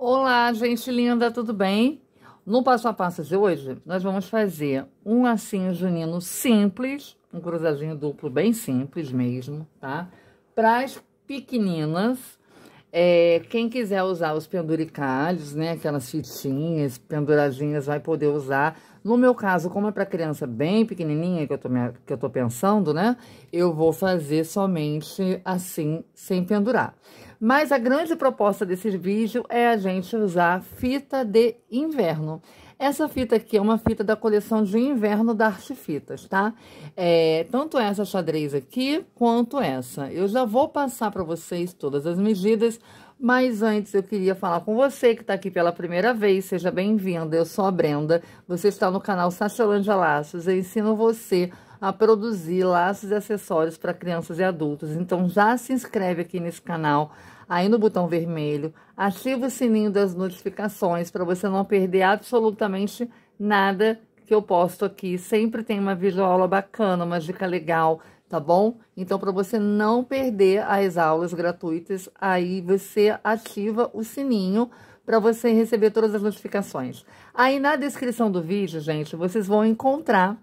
Olá, gente linda, tudo bem? No passo a passo de hoje, nós vamos fazer um lacinho junino simples, um cruzadinho duplo bem simples mesmo, tá? Para as pequeninas, é, quem quiser usar os penduricalhos, né, aquelas fitinhas penduradinhas, vai poder usar. No meu caso, como é para criança bem pequenininha que eu, tô, que eu tô pensando, né, eu vou fazer somente assim, sem pendurar. Mas a grande proposta desse vídeo é a gente usar fita de inverno. Essa fita aqui é uma fita da coleção de inverno da Arte Fitas, tá? É, tanto essa xadrez aqui, quanto essa. Eu já vou passar para vocês todas as medidas, mas antes eu queria falar com você que está aqui pela primeira vez, seja bem-vinda, eu sou a Brenda, você está no canal Sachelândia Laços, eu ensino você a produzir laços e acessórios para crianças e adultos. Então já se inscreve aqui nesse canal, aí no botão vermelho, ativa o sininho das notificações para você não perder absolutamente nada que eu posto aqui. Sempre tem uma videoaula bacana, uma dica legal, tá bom? Então, para você não perder as aulas gratuitas, aí você ativa o sininho para você receber todas as notificações. Aí na descrição do vídeo, gente, vocês vão encontrar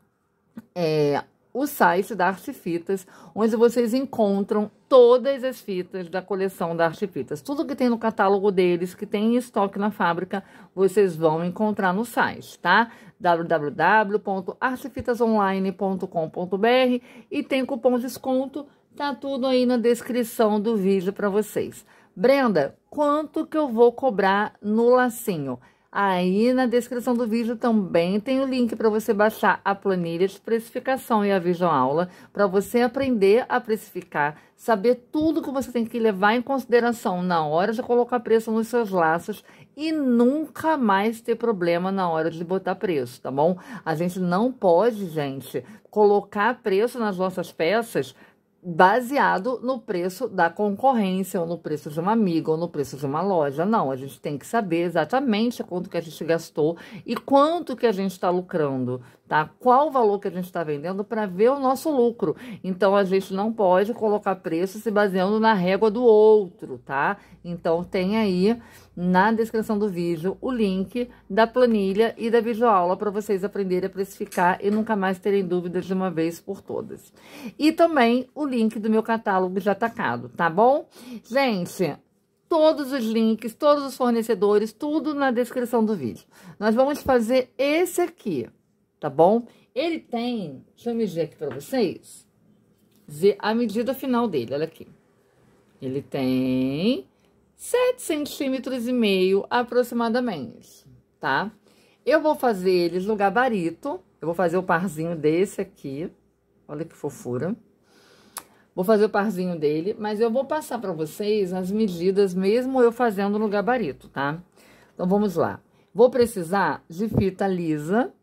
é, o site da Arte Fitas, onde vocês encontram todas as fitas da coleção da Arte Fitas. Tudo que tem no catálogo deles, que tem em estoque na fábrica, vocês vão encontrar no site, tá? www.artefitasonline.com.br e tem cupom de desconto, tá tudo aí na descrição do vídeo para vocês. Brenda, quanto que eu vou cobrar no lacinho? Aí na descrição do vídeo também tem o link para você baixar a planilha de precificação e a videoaula para você aprender a precificar, saber tudo que você tem que levar em consideração na hora de colocar preço nos seus laços e nunca mais ter problema na hora de botar preço, tá bom? A gente não pode, gente, colocar preço nas nossas peças baseado no preço da concorrência, ou no preço de uma amiga, ou no preço de uma loja. Não, a gente tem que saber exatamente quanto que a gente gastou e quanto que a gente está lucrando tá? Qual o valor que a gente está vendendo para ver o nosso lucro. Então, a gente não pode colocar preço se baseando na régua do outro, tá? Então, tem aí na descrição do vídeo o link da planilha e da videoaula para vocês aprenderem a precificar e nunca mais terem dúvidas de uma vez por todas. E também o link do meu catálogo já atacado, tá bom? Gente, todos os links, todos os fornecedores, tudo na descrição do vídeo. Nós vamos fazer esse aqui, tá bom? Ele tem, deixa eu medir aqui para vocês, ver a medida final dele, olha aqui. Ele tem 7 centímetros e meio aproximadamente, tá? Eu vou fazer eles no gabarito, eu vou fazer o parzinho desse aqui, olha que fofura. Vou fazer o parzinho dele, mas eu vou passar para vocês as medidas, mesmo eu fazendo no gabarito, tá? Então, vamos lá. Vou precisar de fita lisa,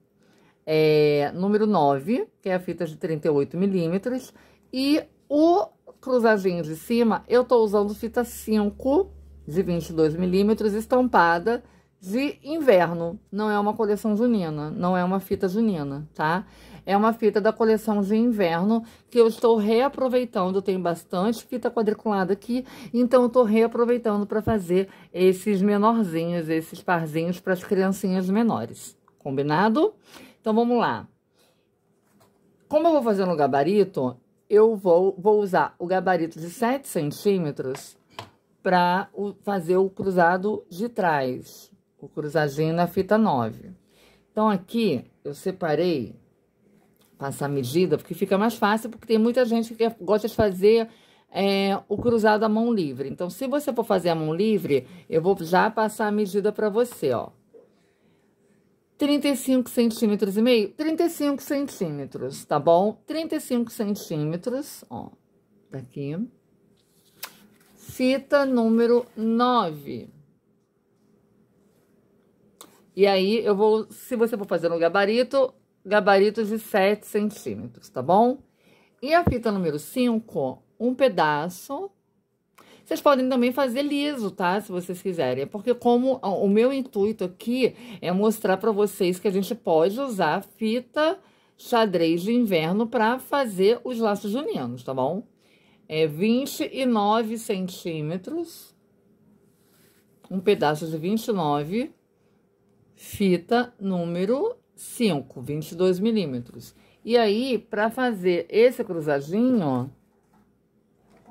é, número 9, que é a fita de 38 milímetros. E o cruzadinho de cima, eu tô usando fita 5 de 22 milímetros, estampada de inverno. Não é uma coleção junina, não é uma fita junina, tá? É uma fita da coleção de inverno que eu estou reaproveitando. Tem tenho bastante fita quadriculada aqui, então eu tô reaproveitando para fazer esses menorzinhos, esses parzinhos para as criancinhas menores. Combinado? Então vamos lá. Como eu vou fazer no gabarito, eu vou, vou usar o gabarito de 7 centímetros para fazer o cruzado de trás, o cruzadinho na fita 9. Então aqui eu separei, passar a medida, porque fica mais fácil, porque tem muita gente que gosta de fazer é, o cruzado à mão livre. Então se você for fazer a mão livre, eu vou já passar a medida para você, ó. 35 centímetros e meio? 35 centímetros, tá bom? 35 centímetros, ó, daqui. Tá fita número 9. E aí, eu vou, se você for fazer um gabarito, gabaritos de 7 centímetros, tá bom? E a fita número 5, um pedaço vocês podem também fazer liso, tá? Se vocês quiserem. Porque como o meu intuito aqui é mostrar para vocês que a gente pode usar fita xadrez de inverno para fazer os laços juninos, tá bom? É 29 centímetros. Um pedaço de 29. Fita número 5, 22 milímetros. E aí, para fazer esse cruzadinho, ó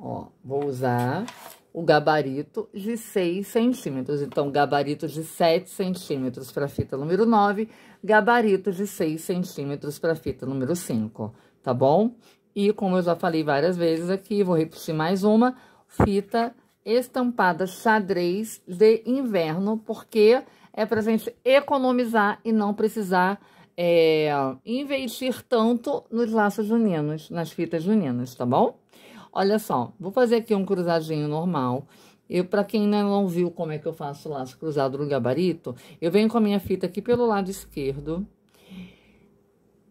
Ó, vou usar o gabarito de 6 centímetros. Então, gabarito de 7 centímetros para fita número 9, gabarito de 6 centímetros para fita número 5, tá bom? E como eu já falei várias vezes aqui, vou repetir mais uma, fita estampada xadrez de inverno, porque é para gente economizar e não precisar é, investir tanto nos laços juninos, nas fitas juninas, tá bom? Olha só, vou fazer aqui um cruzadinho normal. Eu, para quem ainda não viu como é que eu faço o laço cruzado no gabarito, eu venho com a minha fita aqui pelo lado esquerdo,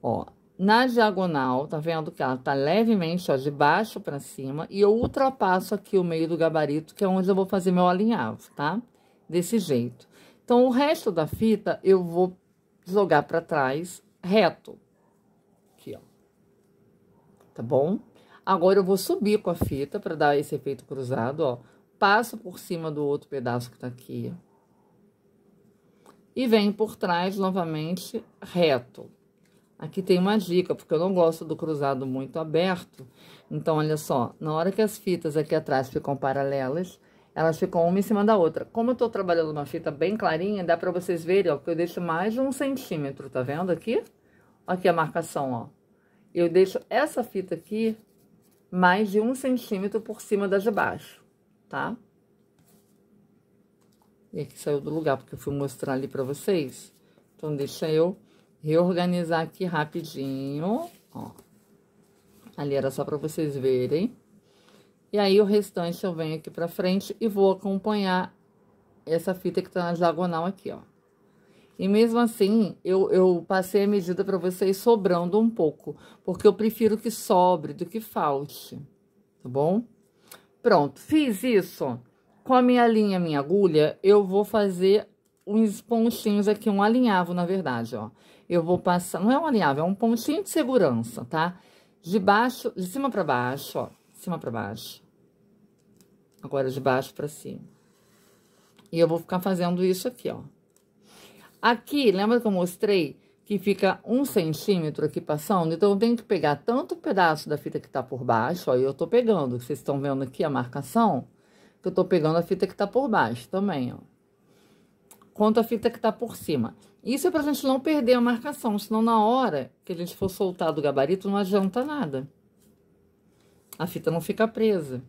ó, na diagonal, tá vendo que ela tá levemente, ó, de baixo para cima, e eu ultrapasso aqui o meio do gabarito, que é onde eu vou fazer meu alinhavo, tá? Desse jeito. Então, o resto da fita, eu vou jogar para trás reto. Aqui, ó. Tá bom? Agora eu vou subir com a fita para dar esse efeito cruzado, ó. Passo por cima do outro pedaço que tá aqui, E venho por trás novamente reto. Aqui tem uma dica, porque eu não gosto do cruzado muito aberto. Então, olha só, na hora que as fitas aqui atrás ficam paralelas, elas ficam uma em cima da outra. Como eu tô trabalhando uma fita bem clarinha, dá pra vocês verem, ó, que eu deixo mais de um centímetro, tá vendo aqui? Aqui a marcação, ó. Eu deixo essa fita aqui mais de um centímetro por cima das de baixo, tá? E aqui saiu do lugar, porque eu fui mostrar ali pra vocês. Então, deixa eu reorganizar aqui rapidinho, ó. Ali era só pra vocês verem. E aí, o restante eu venho aqui pra frente e vou acompanhar essa fita que tá na diagonal aqui, ó. E mesmo assim, eu, eu passei a medida para vocês sobrando um pouco, porque eu prefiro que sobre do que falte, tá bom? Pronto, fiz isso. Com a minha linha, minha agulha, eu vou fazer uns pontinhos aqui, um alinhavo, na verdade, ó. Eu vou passar, não é um alinhavo, é um pontinho de segurança, tá? De baixo, de cima para baixo, ó, de cima para baixo. Agora de baixo para cima. E eu vou ficar fazendo isso aqui, ó. Aqui, lembra que eu mostrei que fica um centímetro aqui passando? Então, eu tenho que pegar tanto o pedaço da fita que tá por baixo, ó, e eu tô pegando, vocês estão vendo aqui a marcação, que eu tô pegando a fita que tá por baixo também, ó. Quanto a fita que tá por cima. Isso é pra gente não perder a marcação, senão na hora que a gente for soltar do gabarito, não adianta nada. A fita não fica presa.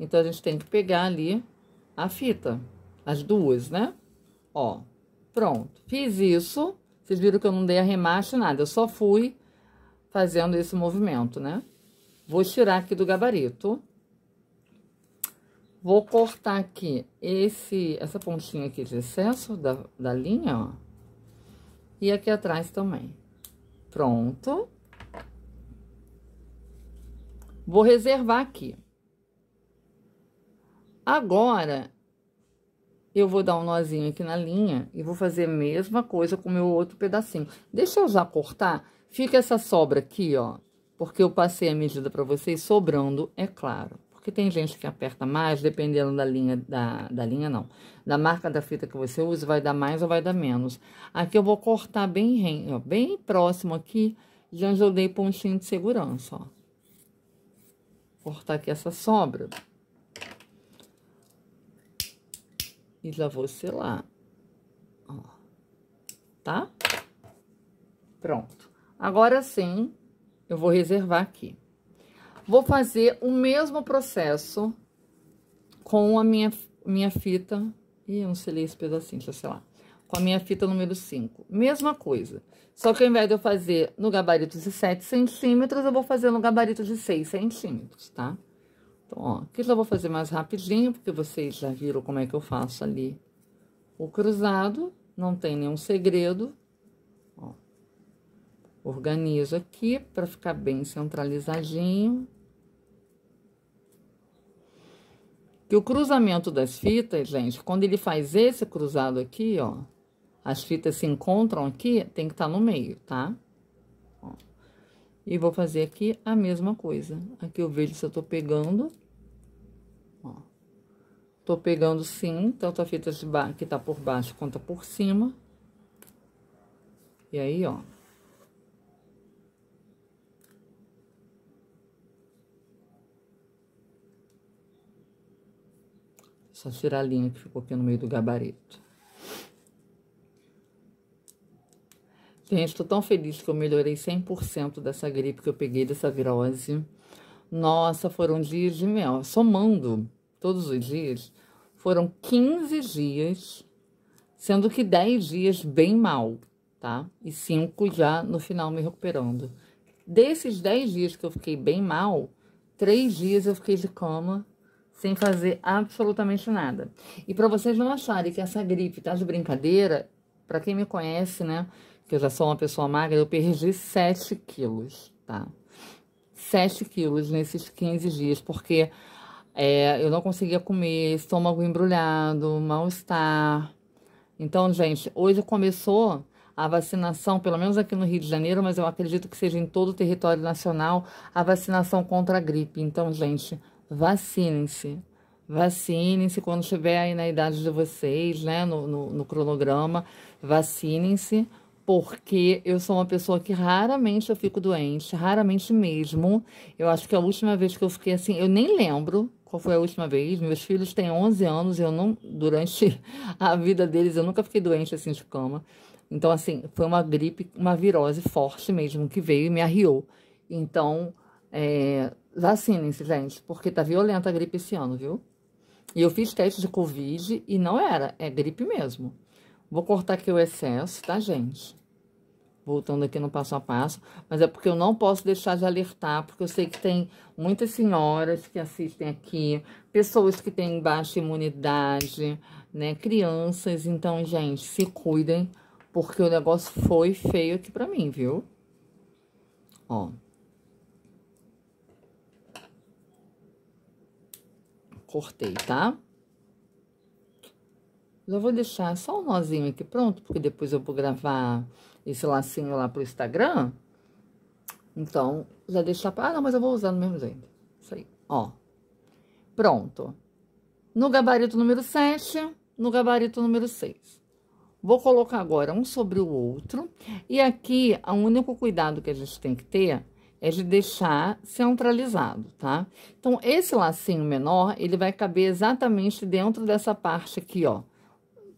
Então, a gente tem que pegar ali a fita, as duas, né? Ó, Pronto, fiz isso. Vocês viram que eu não dei arremaste, nada. Eu só fui fazendo esse movimento, né? Vou tirar aqui do gabarito. Vou cortar aqui esse, essa pontinha aqui de excesso da, da linha, ó. E aqui atrás também. Pronto. Vou reservar aqui. Agora, eu vou dar um nozinho aqui na linha e vou fazer a mesma coisa com o meu outro pedacinho. Deixa eu já cortar, fica essa sobra aqui, ó, porque eu passei a medida para vocês, sobrando, é claro. Porque tem gente que aperta mais, dependendo da linha, da, da linha não, da marca da fita que você usa, vai dar mais ou vai dar menos. Aqui eu vou cortar bem, ó, bem próximo aqui, de onde eu dei pontinho de segurança, ó. Cortar aqui essa sobra. e já vou selar, ó, tá? Pronto. Agora sim, eu vou reservar aqui. Vou fazer o mesmo processo com a minha, minha fita, e eu não selei esse pedacinho, deixa eu selar, com a minha fita número 5. Mesma coisa, só que ao invés de eu fazer no gabarito de 7 centímetros, eu vou fazer no gabarito de 6 centímetros, tá? Tá? Então, ó, aqui eu vou fazer mais rapidinho, porque vocês já viram como é que eu faço ali o cruzado, não tem nenhum segredo. Ó, organizo aqui para ficar bem centralizadinho. Que o cruzamento das fitas, gente, quando ele faz esse cruzado aqui, ó, as fitas se encontram aqui, tem que estar tá no meio, tá? E vou fazer aqui a mesma coisa. Aqui eu vejo se eu tô pegando Tô pegando sim, tanto a fita de ba que tá por baixo quanto por cima. E aí, ó. Só tirar a linha que ficou aqui no meio do gabarito. Gente, tô tão feliz que eu melhorei 100% dessa gripe que eu peguei dessa virose. Nossa, foram dias de mel. Somando todos os dias, foram 15 dias, sendo que 10 dias bem mal, tá? E 5 já no final me recuperando. Desses 10 dias que eu fiquei bem mal, 3 dias eu fiquei de cama sem fazer absolutamente nada. E para vocês não acharem que essa gripe tá de brincadeira, para quem me conhece, né, que eu já sou uma pessoa magra, eu perdi 7 quilos, tá? 7 quilos nesses 15 dias, porque é, eu não conseguia comer, estômago embrulhado, mal-estar. Então, gente, hoje começou a vacinação, pelo menos aqui no Rio de Janeiro, mas eu acredito que seja em todo o território nacional, a vacinação contra a gripe. Então, gente, vacinem-se. Vacinem-se quando estiver aí na idade de vocês, né? No, no, no cronograma, vacinem-se, porque eu sou uma pessoa que raramente eu fico doente, raramente mesmo. Eu acho que a última vez que eu fiquei assim, eu nem lembro, qual foi a última vez. Meus filhos têm 11 anos, e eu não, durante a vida deles, eu nunca fiquei doente assim de cama. Então, assim, foi uma gripe, uma virose forte mesmo que veio e me arriou. Então, é, vacinem-se, gente, porque tá violenta a gripe esse ano, viu? E eu fiz teste de Covid e não era, é gripe mesmo. Vou cortar aqui o excesso, tá, gente? voltando aqui no passo a passo, mas é porque eu não posso deixar de alertar, porque eu sei que tem muitas senhoras que assistem aqui, pessoas que têm baixa imunidade, né, crianças, então, gente, se cuidem, porque o negócio foi feio aqui pra mim, viu? Ó. Cortei, tá? Já vou deixar só um nozinho aqui pronto, porque depois eu vou gravar esse lacinho lá pro Instagram. Então, já deixa Ah, não, mas eu vou usar no mesmo jeito. Isso aí, ó. Pronto. No gabarito número 7, no gabarito número 6. Vou colocar agora um sobre o outro. E aqui, o único cuidado que a gente tem que ter é de deixar centralizado, tá? Então, esse lacinho menor, ele vai caber exatamente dentro dessa parte aqui, ó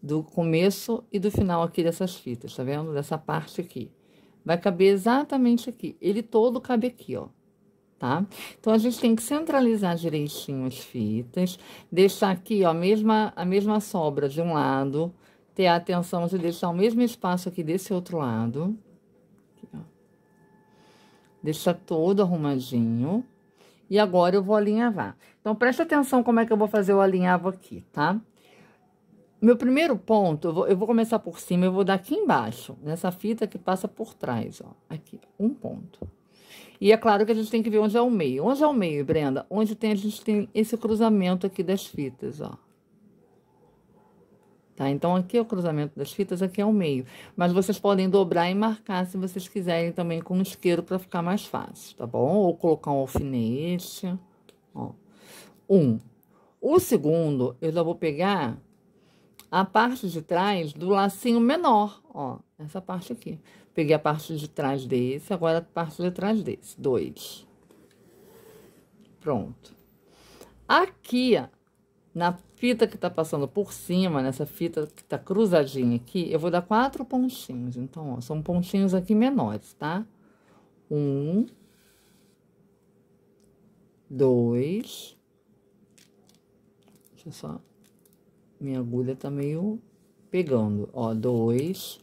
do começo e do final aqui dessas fitas, tá vendo? Dessa parte aqui. Vai caber exatamente aqui. Ele todo cabe aqui, ó. Tá? Então, a gente tem que centralizar direitinho as fitas, deixar aqui, ó, a mesma, a mesma sobra de um lado, ter a atenção de deixar o mesmo espaço aqui desse outro lado. Aqui, Deixa todo arrumadinho. E agora eu vou alinhavar. Então, presta atenção como é que eu vou fazer o alinhavo aqui, tá? Tá? Meu primeiro ponto, eu vou, eu vou começar por cima, eu vou dar aqui embaixo, nessa fita que passa por trás, ó. Aqui, um ponto. E é claro que a gente tem que ver onde é o meio. Onde é o meio, Brenda? Onde tem, a gente tem esse cruzamento aqui das fitas, ó. Tá? Então, aqui é o cruzamento das fitas, aqui é o meio. Mas vocês podem dobrar e marcar se vocês quiserem também com um isqueiro para ficar mais fácil, tá bom? Ou colocar um alfinete, ó. Um. O segundo, eu já vou pegar a parte de trás do lacinho menor, ó, essa parte aqui. Peguei a parte de trás desse, agora a parte de trás desse, dois. Pronto. Aqui, ó, na fita que tá passando por cima, nessa fita que tá cruzadinha aqui, eu vou dar quatro pontinhos. Então, ó, são pontinhos aqui menores, tá? Um. Dois. Deixa eu só minha agulha tá meio pegando. Ó, dois.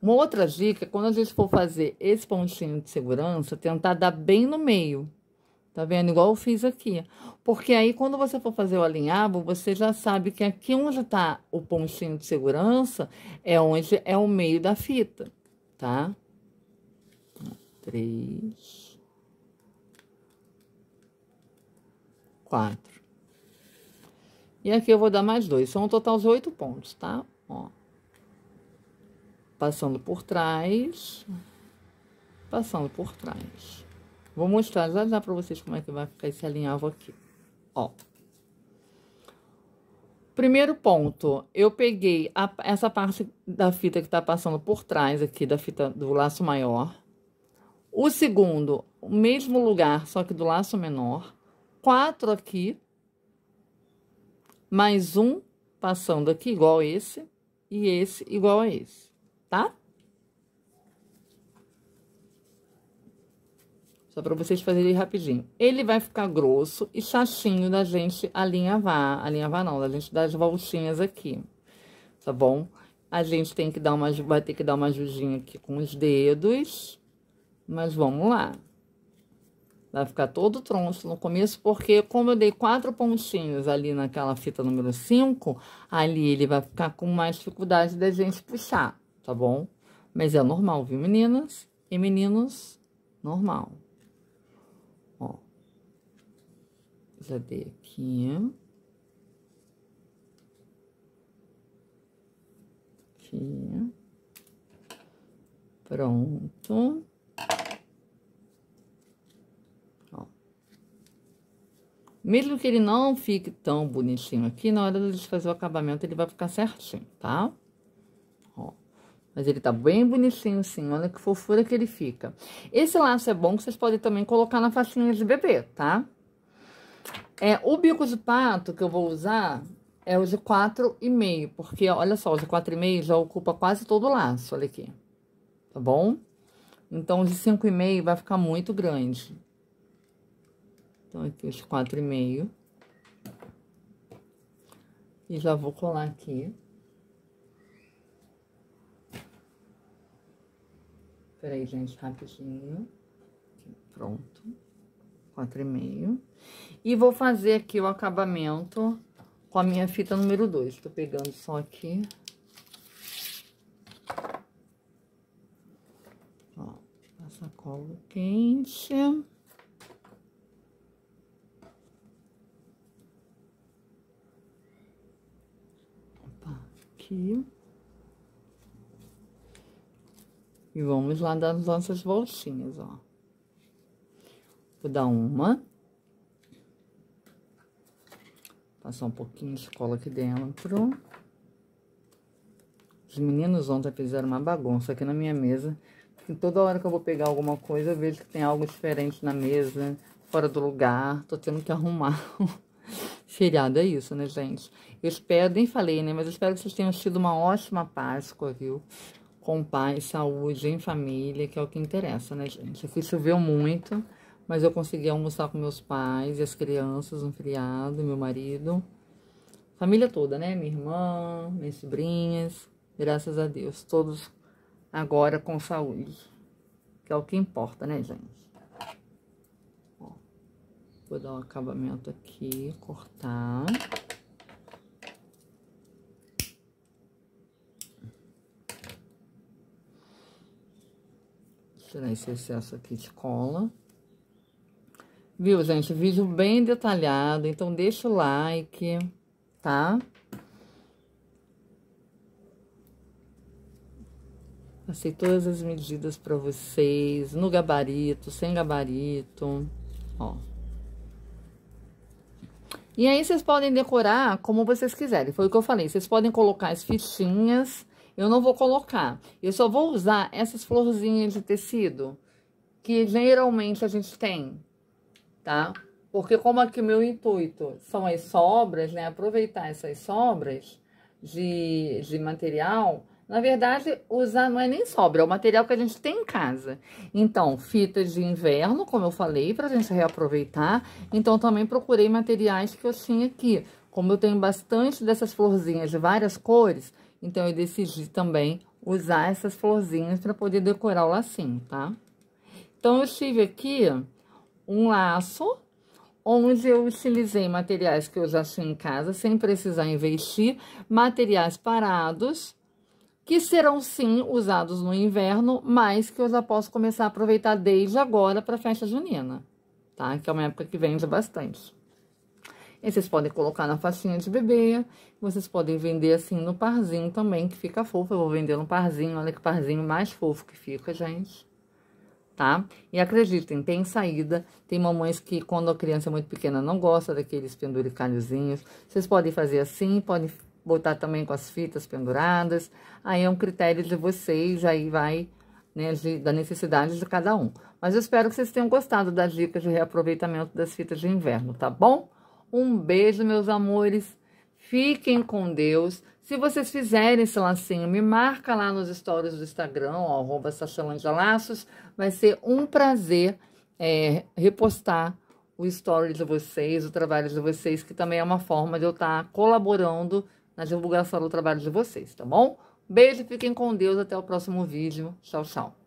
Uma outra dica, quando a gente for fazer esse pontinho de segurança, tentar dar bem no meio. Tá vendo? Igual eu fiz aqui. Porque aí, quando você for fazer o alinhavo, você já sabe que aqui onde tá o pontinho de segurança, é onde é o meio da fita, tá? Três. Quatro. E aqui eu vou dar mais dois, são um total de oito pontos, tá? Ó. Passando por trás, passando por trás. Vou mostrar já já pra vocês como é que vai ficar esse alinhavo aqui, ó. Primeiro ponto, eu peguei a, essa parte da fita que tá passando por trás aqui, da fita do laço maior. O segundo, o mesmo lugar, só que do laço menor. Quatro aqui, mais um passando aqui igual a esse e esse igual a esse, tá? Só para vocês fazerem rapidinho. Ele vai ficar grosso e chatinho da gente alinhavar, alinhavar não, da gente dar as voltinhas aqui, tá bom? A gente tem que dar uma, vai ter que dar uma ajudinha aqui com os dedos, mas vamos lá. Vai ficar todo troncho no começo, porque como eu dei quatro pontinhos ali naquela fita número 5, ali ele vai ficar com mais dificuldade da gente puxar, tá bom? Mas é normal, viu, meninas? E meninos, normal. Ó. Já dei aqui. Aqui. Pronto. Mesmo que ele não fique tão bonitinho aqui, na hora de fazer o acabamento ele vai ficar certinho, tá? Ó, mas ele tá bem bonitinho sim, olha que fofura que ele fica. Esse laço é bom que vocês podem também colocar na facinha de bebê, tá? É, o bico de pato que eu vou usar é o de quatro e meio, porque olha só, o de quatro e meio já ocupa quase todo o laço, olha aqui, tá bom? Então, o de cinco e meio vai ficar muito grande. Então, aqui os quatro e meio. E já vou colar aqui. Peraí, gente, rapidinho. Aqui, pronto. Quatro e meio. E vou fazer aqui o acabamento com a minha fita número dois. Tô pegando só aqui. Ó, a cola quente. aqui. E vamos lá dar as nossas voltinhas, ó. Vou dar uma. Passar um pouquinho de cola aqui dentro. Os meninos ontem fizeram uma bagunça aqui na minha mesa. E toda hora que eu vou pegar alguma coisa, eu vejo que tem algo diferente na mesa, fora do lugar. Tô tendo que arrumar feriado é isso, né, gente? Eu espero, nem falei, né? Mas espero que vocês tenham tido uma ótima Páscoa, viu? Com paz, saúde, em família, que é o que interessa, né, gente? Aqui choveu muito, mas eu consegui almoçar com meus pais e as crianças no um feriado, meu marido. Família toda, né? Minha irmã, minhas sobrinhas. Graças a Deus, todos agora com saúde. Que é o que importa, né, gente? Vou dar um acabamento aqui, cortar. Tirar esse excesso aqui de cola. Viu, gente? Vídeo bem detalhado, então deixa o like, tá? Passei todas as medidas para vocês, no gabarito, sem gabarito, ó. E aí, vocês podem decorar como vocês quiserem. Foi o que eu falei. Vocês podem colocar as fichinhas. Eu não vou colocar. Eu só vou usar essas florzinhas de tecido. Que geralmente a gente tem. Tá? Porque como aqui o meu intuito são as sobras, né? Aproveitar essas sobras de, de material na verdade, usar não é nem sobra, é o material que a gente tem em casa. Então, fitas de inverno, como eu falei, para a gente reaproveitar. Então, também procurei materiais que eu tinha aqui. Como eu tenho bastante dessas florzinhas de várias cores, então eu decidi também usar essas florzinhas para poder decorar o lacinho, tá? Então, eu tive aqui um laço onde eu utilizei materiais que eu já tinha em casa, sem precisar investir, materiais parados que serão sim usados no inverno, mas que eu já posso começar a aproveitar desde agora para a festa junina, tá? Que é uma época que vende bastante. E vocês podem colocar na faixinha de bebê, vocês podem vender assim no parzinho também, que fica fofo. Eu vou vender no parzinho, olha que parzinho mais fofo que fica, gente. Tá? E acreditem, tem saída. Tem mamães que, quando a criança é muito pequena, não gosta daqueles penduricalhozinhos. Vocês podem fazer assim, podem botar também com as fitas penduradas. Aí é um critério de vocês, aí vai né, de, da necessidade de cada um. Mas eu espero que vocês tenham gostado das dicas de reaproveitamento das fitas de inverno, tá bom? Um beijo, meus amores. Fiquem com Deus. Se vocês fizerem esse lacinho, me marca lá nos stories do Instagram, ó, arroba Laços. Vai ser um prazer é, repostar o story de vocês, o trabalho de vocês, que também é uma forma de eu estar tá colaborando na divulgação do trabalho de vocês, tá bom? Beijo, fiquem com Deus, até o próximo vídeo. Tchau, tchau.